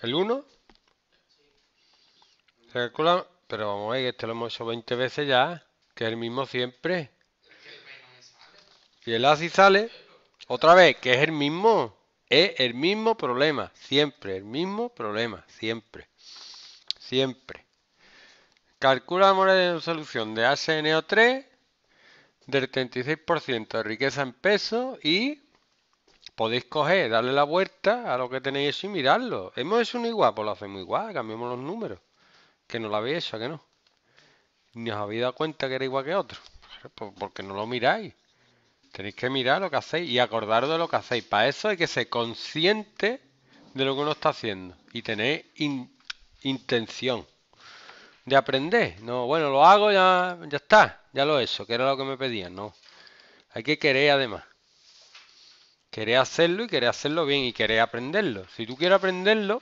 ¿El 1? calcula, pero vamos a ver que este lo hemos hecho 20 veces ya, que es el mismo siempre. Y el así sale, otra vez, que es el mismo, es el mismo problema, siempre, el mismo problema, siempre, siempre. Calculamos la solución de HNO3 del 36% de riqueza en peso y podéis coger, darle la vuelta a lo que tenéis y mirarlo. Hemos hecho un igual, pues lo hacemos igual, cambiamos los números. Que no lo habéis hecho, que no. Ni os habéis dado cuenta que era igual que otro. Pues, porque no lo miráis. Tenéis que mirar lo que hacéis y acordaros de lo que hacéis. Para eso hay que ser consciente de lo que uno está haciendo y tener intención de aprender. No, bueno, lo hago, ya, ya está, ya lo he hecho, que era lo que me pedían. No, hay que querer además. Querés hacerlo y querés hacerlo bien y querés aprenderlo. Si tú quieres aprenderlo,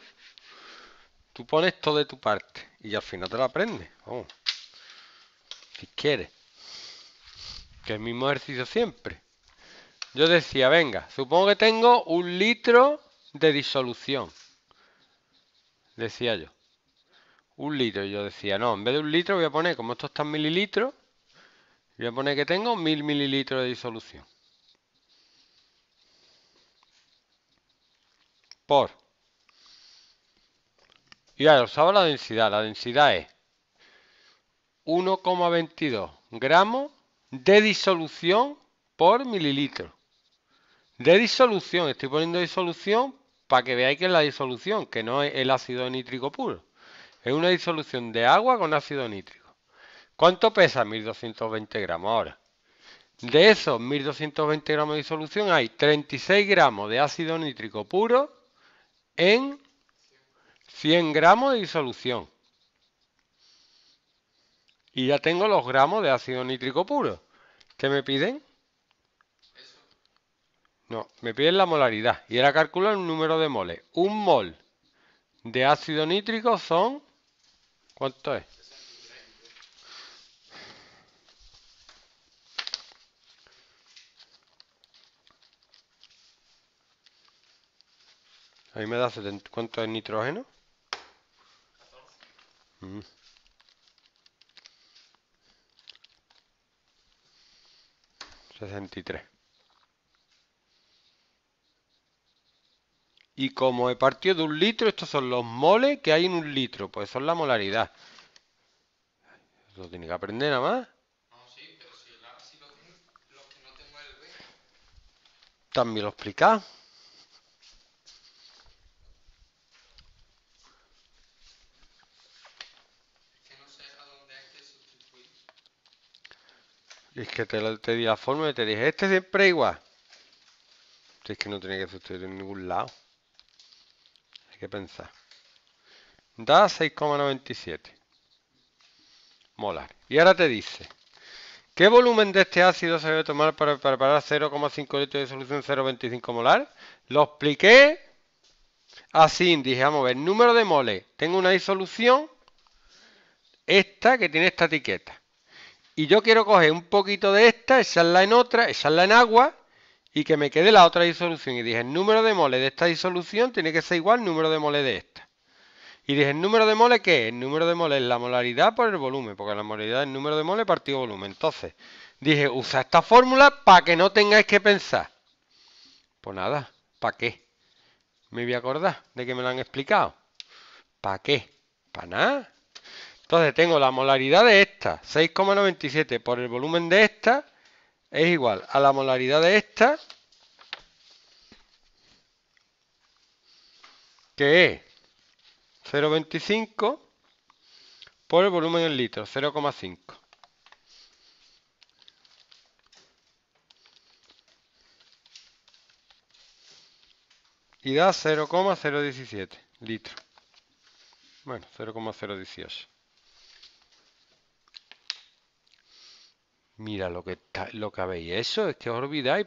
tú pones todo de tu parte y al final te lo aprendes. Si quieres. Que el mismo ejercicio siempre. Yo decía, venga, supongo que tengo un litro de disolución. Decía yo. Un litro. Y yo decía, no, en vez de un litro voy a poner, como esto está en mililitros, voy a poner que tengo mil mililitros de disolución. por. Y ahora os hago la densidad. La densidad es 1,22 gramos de disolución por mililitro. De disolución, estoy poniendo disolución para que veáis que es la disolución, que no es el ácido nítrico puro. Es una disolución de agua con ácido nítrico. ¿Cuánto pesa? 1220 gramos ahora. De esos 1220 gramos de disolución hay 36 gramos de ácido nítrico puro en 100 gramos de disolución. Y ya tengo los gramos de ácido nítrico puro. ¿Qué me piden? No, me piden la molaridad. Y ahora calculo un número de moles. Un mol de ácido nítrico son... ¿Cuánto es? A mí me da ¿Cuánto es nitrógeno? 63. Mm. y como he partido de un litro, estos son los moles que hay en un litro. Pues son la molaridad. Lo tiene que aprender nada más. No, sí, pero si, lo, que no También lo explicado. es que te, di la forma y te dije, este siempre es igual. Es que no tiene que sustituir en ningún lado. Hay que pensar. Da 6,97. Molar. Y ahora te dice, ¿qué volumen de este ácido se debe tomar para preparar 0,5 litros de solución 0,25 molar? Lo expliqué así, dije, vamos a ver, número de moles. Tengo una disolución, esta que tiene esta etiqueta. Y yo quiero coger un poquito de esta, echarla en otra, echarla en agua y que me quede la otra disolución. Y dije, el número de moles de esta disolución tiene que ser igual al número de moles de esta. Y dije, ¿el número de moles qué es? El número de moles es la molaridad por el volumen, porque la molaridad es el número de moles partido volumen. Entonces, dije, usa esta fórmula para que no tengáis que pensar. Pues nada, ¿para qué? Me voy a acordar de que me lo han explicado. ¿Para qué? ¿Para nada? Entonces tengo la molaridad de esta, 6,97 por el volumen de esta, es igual a la molaridad de esta, que es 0,25 por el volumen en litro, 0,5. Y da 0,017 litros. Bueno, 0,018. Mira lo que, lo que habéis hecho, es que os olvidáis.